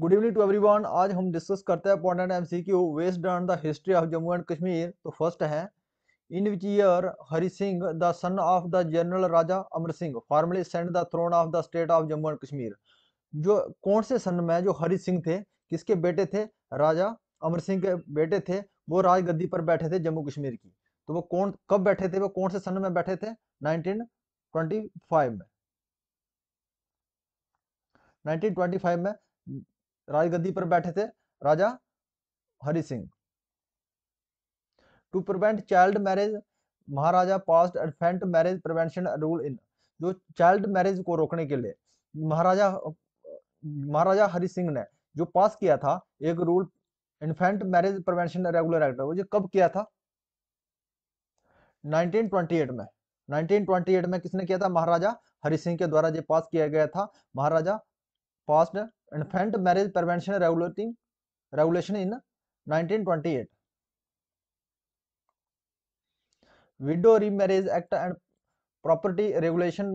good evening to everyone आज हम discuss करते हैं important MCQ based on the history of Jammu and Kashmir तो फर्स्ट है in which year Hari Singh the son of the general Raja Amar Singh formally send the throne of the state of Jammu and Kashmir जो कौन से सन में जो हरि सिंह थे किसके बेटे थे राजा अमर सिंह के बेटे थे वो राजगद्दी पर बैठे थे जम्मू कश्मीर की तो वो कौन कब बैठे थे वो कौन से सन में बैठे थे 1925 में 1925 में राजगद्दी पर बैठे थे Raja Hari Singh to prevent child marriage Maharaja passed infant marriage prevention rule in जो चाइल्ड मैरिज को रोकने के लिए महाराजा महाराजा हरि सिंह ने जो पास किया था एक rule infant marriage prevention regular act वो जो कब किया था 1928 में 1928 में किसने किया था महाराजा हरि सिंह के द्वारा जो पास किया गया था Maharaja passed infant marriage prevention regulating regulation in 1928 widow remarriage act and property regulation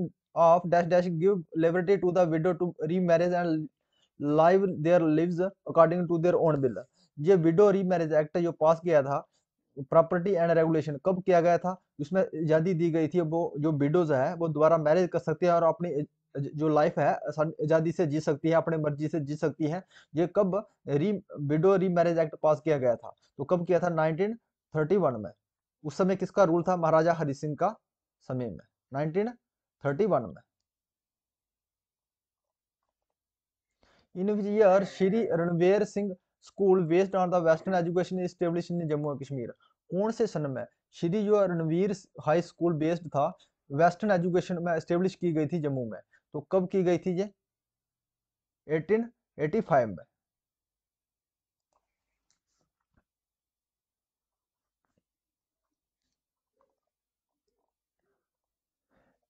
of dash dash give liberty to the widow to remarriage and live their lives according to their own will ये widow remarriage act जो pass किया था property and regulation कब किया गया था उसमें आजादी दी गई थी वो जो विडोज है वो द्वारा मैरिज कर सकते हैं और अपनी जो लाइफ है आज़ादी से जी सकती है अपने मर्जी से जी सकती है ये कब री विडो रीमैरिज एक्ट पास किया गया था तो कब किया था 1931 में उस समय किसका रूल था महाराजा हरि सिंह का समय में 1931 में in which Shri Ranvir Singh school School based on the Western education is established in कौन से सन में श्री जो रणवीर हाई स्कूल बेस्ड था वेस्टर्न एजुकेशन में एस्टेब्लिश की गई थी जम्मू में तो कब की गई थी ये 1885 में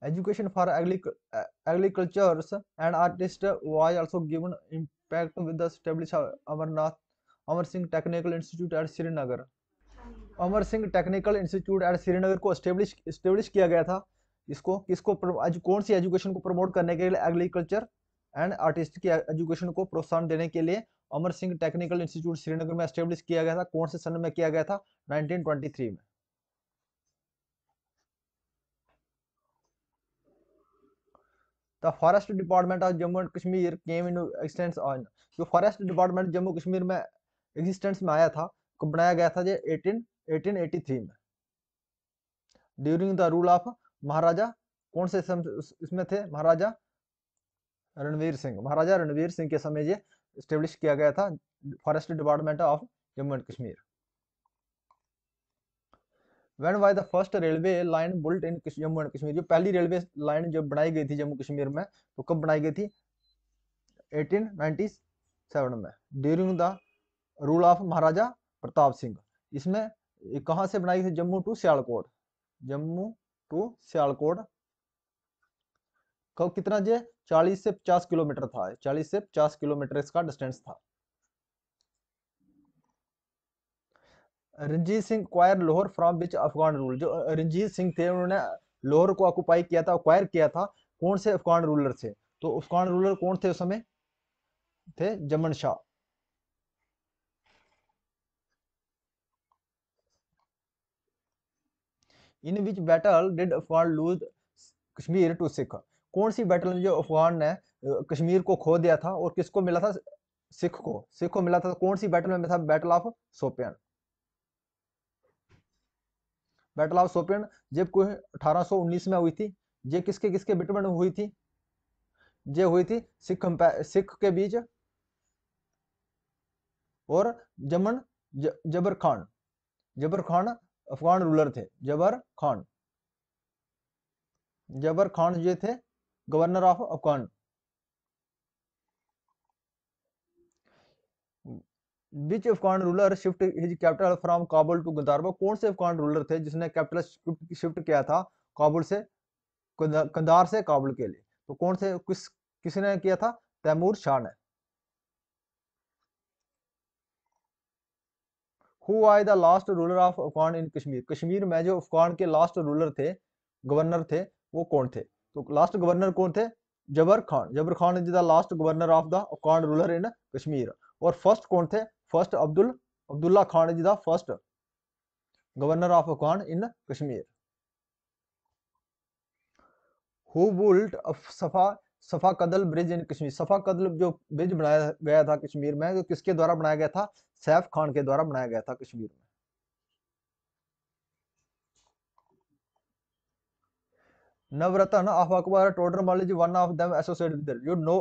education for agri agriculture and artist was also given impact with विद्लिश Amarnath Amar Singh technical institute at Srinagar Amar Singh technical institute at Srinagar को establish, establish किया गया था इसको किसको कौन सी एजुकेशन को प्रमोट करने के लिए एग्रीकल्चर एंड आर्टिस्ट की एजुकेशन को प्रोत्साहन देने के लिए अमर सिंह टेक्निकल इंस्टीट्यूट श्रीनगर में स्टेब्लिश किया गया था कौन से सन में किया गया था 1923 में the forest department of Jammu and Kashmir came in existence on जो फॉरेस्ट डिपार्टमेंट जम्मू कश्मीर में एग्जिस्टेंस में आया था बनाया गया था ये 18 1883 में during the rule of Maharaja कौन से इसमें थे महाराजा रणवीर सिंह महाराजा रणवीर सिंह के समय ये स्टेब्लिश किया गया था forest department of Jammu and Kashmir when why the first railway line built in Jammu and Kashmir जो पहली रेलवे लाइन जो बनाई गई थी जम्मू कश्मीर में तो कब बनाई गई थी 1897 में during the rule of Maharaja Pratap Singh इसमें कहाँ से बनाई गई थी जम्मू टू सियालकोट जम्मू टू सियालकोट कब कितना जे 40 से 50 किलोमीटर था 40 से 50 किलोमीटर इसका डिस्टेंस था रंजीत सिंह क्वायर लोहर फ्रॉम बिच अफगान रूल जो रंजीत सिंह थे उन्होंने लोहर को ऑक्यूपाई किया था अक्वायर किया था कौन से अफगान रूलर से तो अफगान रूलर कौन थे उस समय थे Zaman Shah in which battle did Afghan lose Kashmir to Sikh कौन सी बैटल में जो अफगान ने कश्मीर को खो दिया था और किसको मिला था सिख को सिख को मिला था कौन सी बैटल में था battle of Shopian battle of Shopian जब कोई 1819 में हुई थी ये किसके किसके बिट में हुई थी ये हुई थी सिख सिख के बीच और जमन जबर खान जबर खान अफगान रूलर थे जबर खान जबर खान ये थे governor of Afghan which Afghan ruler shift his capital from Kabul to Ganderbal कौन से अफगान रूलर थे जिसने कैपिटल शिफ्ट किया था काबुल से कंदार से काबुल के लिए तो कौन से किस किसने किया था तैमूर शाह ने who I the last ruler of Afghan in Kashmir Kashmir में जो अफगान के लास्ट रूलर थे गवर्नर थे वो कौन थे तो लास्ट गवर्नर कौन थे Jabar Khan Jabar Khan is the last governor of the Afghan ruler in Kashmir और फर्स्ट कौन थे first Abdul Abdullah Khan is the first governor of Afghan in Kashmir who built अफ सफा सफ़ा कदल ब्रिज इन कश्मीर सफ़ा कदल जो ब्रिज बनाया गया था कश्मीर में जो किसके द्वारा बनाया गया था सैफ खान के द्वारा बनाया गया था कश्मीर में Navratna of Akbar Todarmal is one of them associated जो नो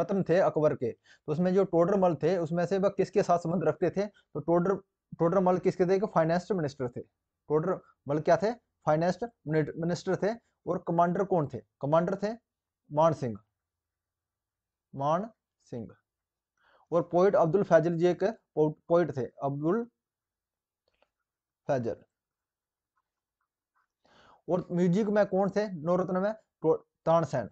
रत्न थे अकबर के तो उसमें जो टोडरमल थे उसमें से वह किसके साथ संबंध रखते थे तो टोडर टोडरमल किसके थे फाइनेंस मिनिस्टर थे टोडरमल क्या थे फाइनेंस मिनिस्टर थे और कमांडर कौन थे कमांडर थे मान सिंह मान सिंह और पोइट अब्दुल फैजल जी एक पोइट थे अब्दुल फैजल और म्यूजिक में कौन थे नवरत्न में Tansen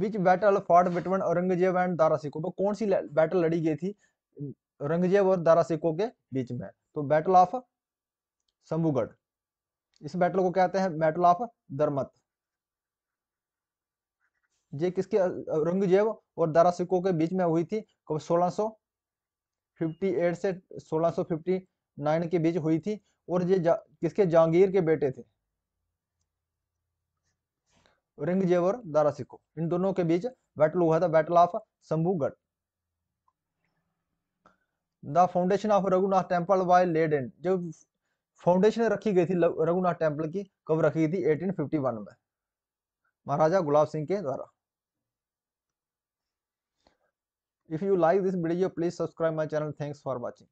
which battle fought between Aurangzeb and Dara Shikoh में कौन सी बैटल लड़ी गई थी औरंगजेब और दारा सिको के बीच में तो बैटल ऑफ शंभुगढ़ इस बैटल को कहते हैं बैटल ऑफ दरमत ये किसके औरंगजेब और दारा सिको के बीच में हुई थी कब 1658 से 1659 के बीच हुई थी और ये जा, किसके जहांगीर के बेटे थे औरंगजेब और दारा सिको इन दोनों के बीच बैटल हुआ था battle of Shambhugarh the foundation of Raghunath temple by लेडन जो फाउंडेशन रखी गई थी रघुनाथ टेम्पल की कब रखी गई थी 1851 में महाराजा गुलाब सिंह के द्वारा if you like this video please subscribe my channel thanks for watching